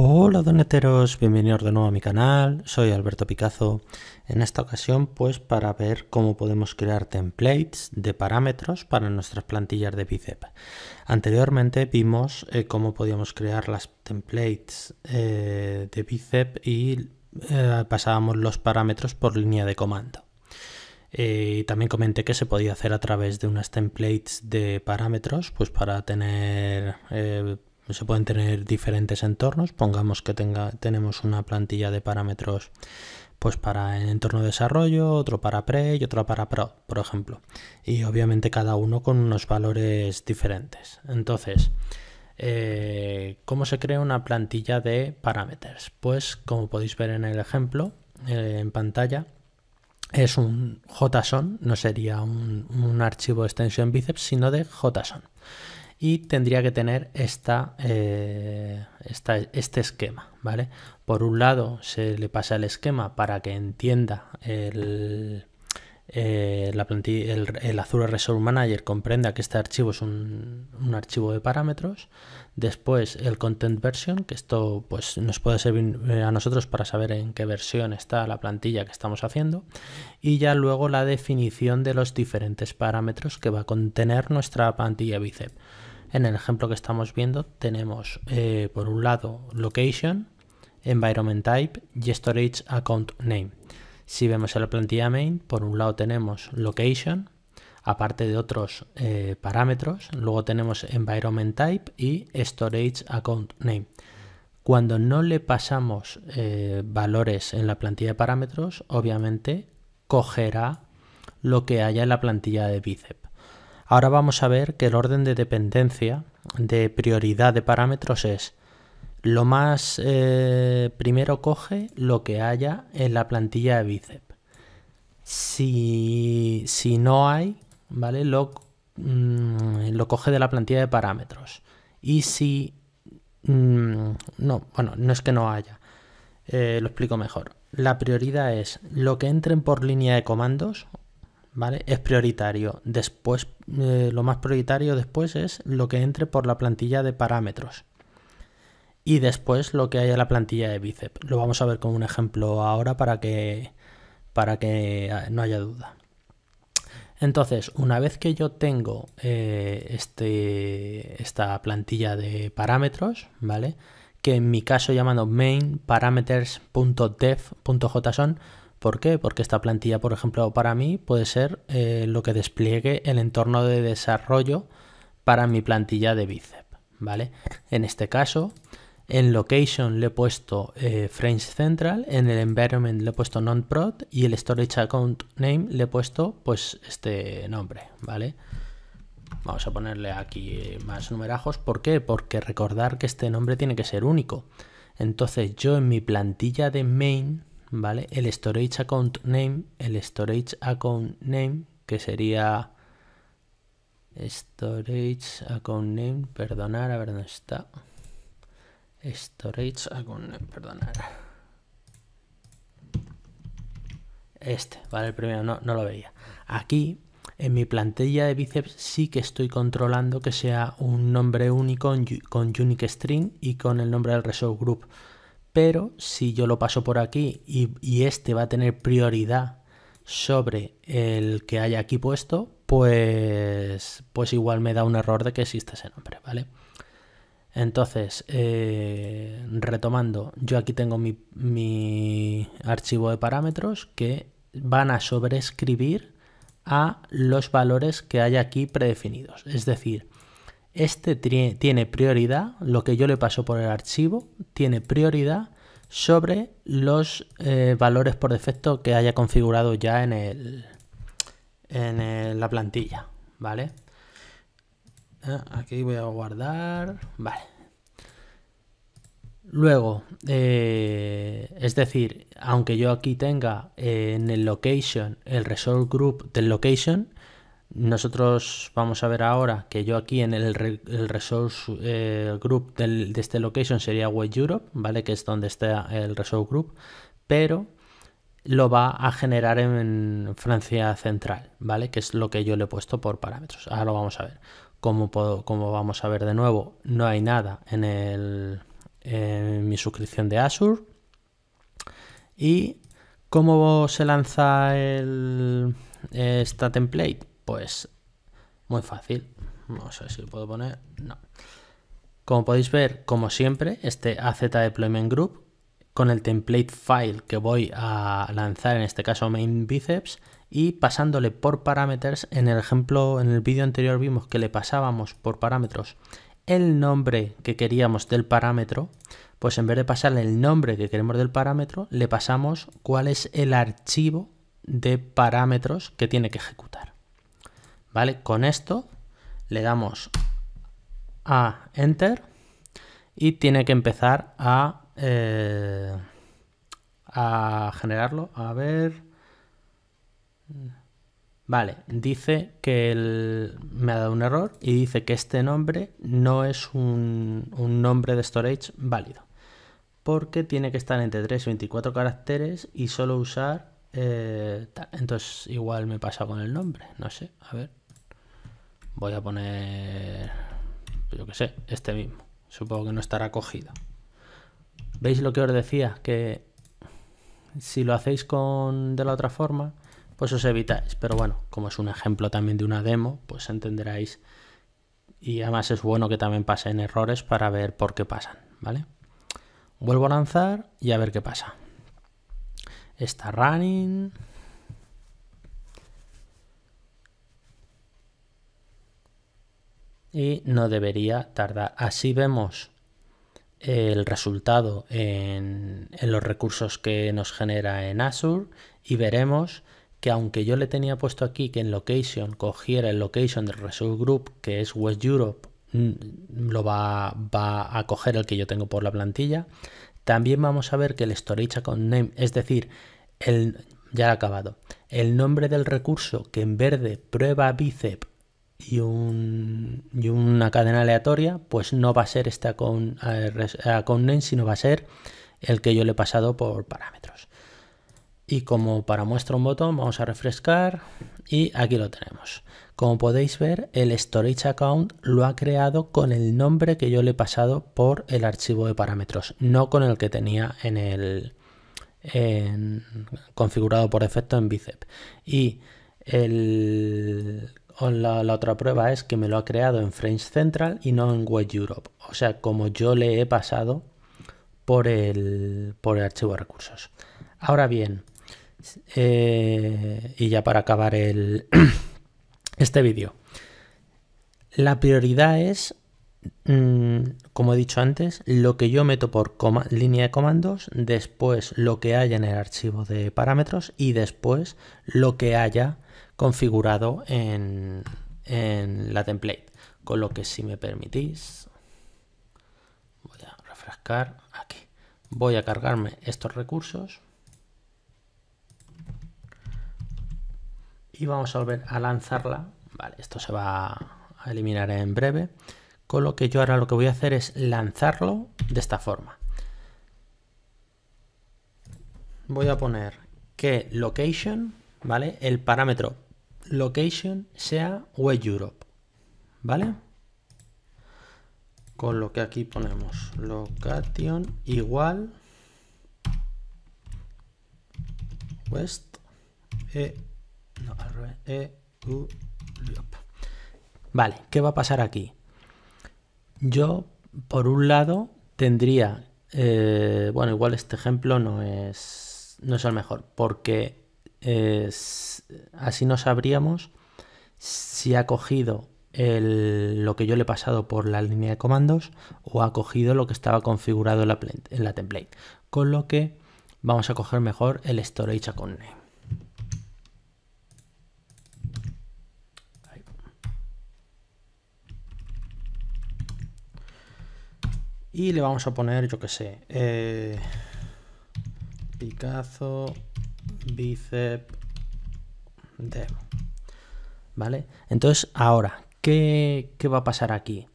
Hola doneteros, bienvenidos de nuevo a mi canal, soy Alberto Picazo. En esta ocasión pues para ver cómo podemos crear templates de parámetros para nuestras plantillas de bíceps. Anteriormente vimos eh, cómo podíamos crear las templates eh, de bíceps y eh, pasábamos los parámetros por línea de comando. y también comenté que se podía hacer a través de unas templates de parámetros, pues para tener se pueden tener diferentes entornos. Pongamos que tenga, tenemos una plantilla de parámetros pues para el entorno de desarrollo, otro para pre y otro para pro, por ejemplo. Y obviamente cada uno con unos valores diferentes. Entonces, eh, ¿cómo se crea una plantilla de parámetros? Pues como podéis ver en el ejemplo, eh, en pantalla, es un JSON, no sería un, un archivo de extensión bíceps, sino de JSON y tendría que tener eh, esta, este esquema, ¿vale? Por un lado se le pasa el esquema para que entienda el, eh, Azure Resource Manager comprenda que este archivo es un, archivo de parámetros. Después el content version, que esto pues, nos puede servir eh, a nosotros para saber en qué versión está la plantilla que estamos haciendo. Y ya luego la definición de los diferentes parámetros que va a contener nuestra plantilla BICEP. En el ejemplo que estamos viendo tenemos eh, por un lado location, environment type y storage account name. Si vemos en la plantilla main, por un lado tenemos location, aparte de otros eh, parámetros, luego tenemos environment type y storage account name. Cuando no le pasamos eh, valores en la plantilla de parámetros, obviamente cogerá lo que haya en la plantilla de bíceps. Ahora vamos a ver que el orden de dependencia de prioridad de parámetros es lo más eh, primero coge lo que haya en la plantilla de bíceps. Si, no hay, ¿vale? Lo, mm, lo coge de la plantilla de parámetros. Y si... Mm, no, bueno, no es que no haya. Eh, lo explico mejor. La prioridad es lo que entren por línea de comandos, ¿vale? Es prioritario. Después, eh, lo más prioritario después es lo que entre por la plantilla de parámetros. Y después lo que haya en la plantilla de bíceps. Lo vamos a ver con un ejemplo ahora para que, para que eh, no haya duda. Entonces, una vez que yo tengo eh, este, esta plantilla de parámetros, ¿vale? Que en mi caso llamando main parameters.dev.json, ¿Por qué? Porque esta plantilla, por ejemplo, para mí puede ser eh, lo que despliegue el entorno de desarrollo para mi plantilla de bicep, ¿vale? En este caso, en location le he puesto eh, Frames Central, en el environment le he puesto non-prod y el storage account name le he puesto pues este nombre, ¿vale? Vamos a ponerle aquí más numerajos. ¿Por qué? Porque recordar que este nombre tiene que ser único. Entonces yo en mi plantilla de main ¿vale? El storage account name, el storage account name, que sería storage account name, perdonar, a ver dónde está. Storage account name, perdonar. Este, ¿vale? El primero no, lo veía. Aquí, en mi plantilla de bíceps, sí que estoy controlando que sea un nombre único con, con unique string y con el nombre del resource group. Pero si yo lo paso por aquí y, este va a tener prioridad sobre el que haya aquí puesto, pues, pues igual me da un error de que existe ese nombre, ¿vale? Entonces, eh, retomando, yo aquí tengo mi, mi, archivo de parámetros que van a sobreescribir a los valores que hay aquí predefinidos. Es decir, este tiene prioridad, lo que yo le paso por el archivo tiene prioridad sobre los eh, valores por defecto que haya configurado ya en, el, en la plantilla, ¿vale? Ah, aquí voy a guardar, vale. Luego, eh, es decir, aunque yo aquí tenga eh, en el location el resort group del location, nosotros vamos a ver ahora que yo aquí en el, resource eh, group de este location sería Web Europe, ¿vale? Que es donde está el resource group, pero lo va a generar en Francia Central, ¿vale? Que es lo que yo le he puesto por parámetros. Ahora lo vamos a ver. Como, puedo, vamos a ver de nuevo, no hay nada en, el, mi suscripción de Azure. ¿Y cómo se lanza el, esta template? Pues muy fácil. No sé si lo puedo poner. No. Como podéis ver, como siempre, este AZ Deployment Group con el template file que voy a lanzar, en este caso main biceps, y pasándole por parámetros. En el ejemplo, en el vídeo anterior vimos que le pasábamos por parámetros el nombre que queríamos del parámetro, pues en vez de pasarle el nombre que queremos del parámetro, le pasamos cuál es el archivo de parámetros que tiene que ejecutar. ¿vale? Con esto le damos a Enter y tiene que empezar a, eh, a generarlo. A ver... Vale, dice que me ha dado un error y dice que este nombre no es un, nombre de storage válido. Porque tiene que estar entre 3 y 24 caracteres y solo usar eh, Entonces igual me pasa con el nombre, no sé, a ver. Voy a poner, yo que sé, este mismo. Supongo que no estará cogido. ¿Veis lo que os decía? Que si lo hacéis con de la otra forma, pues os evitáis. Pero bueno, como es un ejemplo también de una demo, pues entenderáis. Y además es bueno que también pasen errores para ver por qué pasan, ¿vale? Vuelvo a lanzar y a ver qué pasa. Está running. y no debería tardar. Así vemos el resultado en, los recursos que nos genera en Azure y veremos que aunque yo le tenía puesto aquí que en location cogiera el location del resource group que es West Europe mm, lo va, va a coger el que yo tengo por la plantilla también vamos a ver que el storage con name es decir el ya ha acabado el nombre del recurso que en verde prueba bicep y, una cadena aleatoria, pues no va a ser esta con, eh, name, sino va a ser el que yo le he pasado por parámetros. Y como para muestra un botón, vamos a refrescar y aquí lo tenemos. Como podéis ver, el storage account lo ha creado con el nombre que yo le he pasado por el archivo de parámetros, no con el que tenía en el configurado por defecto en Bicep. Y el la, otra prueba es que me lo ha creado en French Central y no en Web Europe. O sea, como yo le he pasado por el, por el archivo de recursos. Ahora bien, eh, y ya para acabar el, este vídeo, la prioridad es, mm, como he dicho antes, lo que yo meto por línea de comandos, después lo que haya en el archivo de parámetros y después lo que haya configurado en, la template. Con lo que si me permitís, voy a refrescar aquí. Voy a cargarme estos recursos. Y vamos a volver a lanzarla. Vale, esto se va a eliminar en breve. Con lo que yo ahora lo que voy a hacer es lanzarlo de esta forma. Voy a poner que location, ¿vale? El parámetro location sea West Europe, ¿vale? Con lo que aquí ponemos location igual West e, no, e, Vale, ¿qué va a pasar aquí? Yo, por un lado, tendría, eh, bueno, igual este ejemplo no es, no es el mejor, porque así no sabríamos si ha cogido el, lo que yo le he pasado por la línea de comandos o ha cogido lo que estaba configurado en la, en la template. Con lo que vamos a coger mejor el storage con Y le vamos a poner, yo que sé, eh, picazo bicep demo. ¿Vale? Entonces, ahora, ¿qué, ¿qué va a pasar aquí?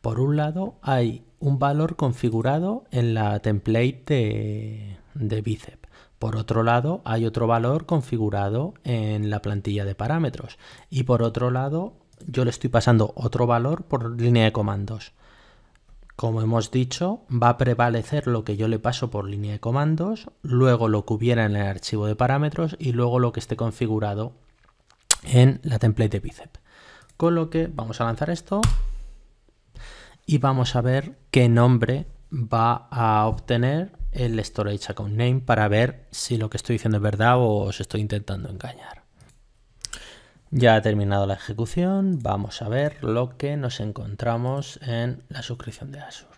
Por un lado, hay un valor configurado en la template de, de bicep. Por otro lado, hay otro valor configurado en la plantilla de parámetros. Y por otro lado, yo le estoy pasando otro valor por línea de comandos. Como hemos dicho, va a prevalecer lo que yo le paso por línea de comandos, luego lo que hubiera en el archivo de parámetros y luego lo que esté configurado en la template de Bicep. Con lo que vamos a lanzar esto y vamos a ver qué nombre va a obtener el storage account name para ver si lo que estoy diciendo es verdad o os estoy intentando engañar. Ya ha terminado la ejecución, vamos a ver lo que nos encontramos en la suscripción de Azure.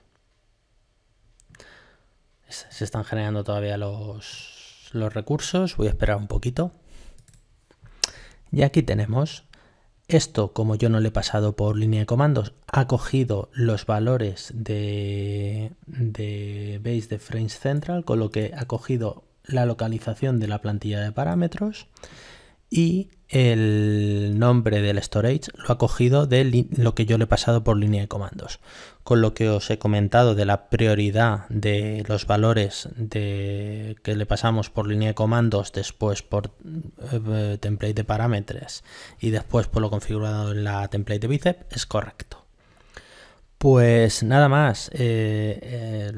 Se están generando todavía los, recursos, voy a esperar un poquito. Y aquí tenemos, esto como yo no le he pasado por línea de comandos, ha cogido los valores de, de base de frames central, con lo que ha cogido la localización de la plantilla de parámetros y el nombre del storage lo ha cogido de lo que yo le he pasado por línea de comandos. Con lo que os he comentado de la prioridad de los valores de que le pasamos por línea de comandos, después por eh, template de parámetros y después por lo configurado en la template de bicep, es correcto. Pues nada más, eh,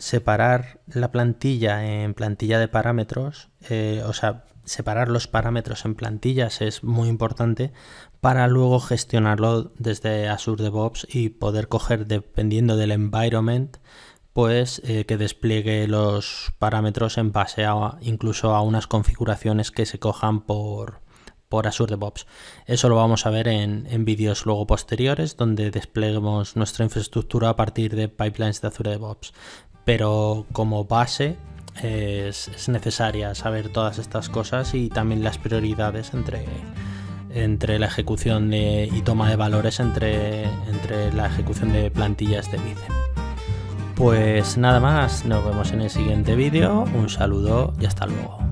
separar la plantilla en plantilla de parámetros, eh, o sea, separar los parámetros en plantillas es muy importante para luego gestionarlo desde Azure DevOps y poder coger dependiendo del environment pues eh, que despliegue los parámetros en base a incluso a unas configuraciones que se cojan por, por Azure DevOps. Eso lo vamos a ver en, en vídeos luego posteriores donde despleguemos nuestra infraestructura a partir de pipelines de Azure DevOps. Pero como base es, necesaria saber todas estas cosas y también las prioridades entre, la ejecución y toma de valores entre, la ejecución de plantillas de bice Pues nada más, nos vemos en el siguiente vídeo, un saludo y hasta luego.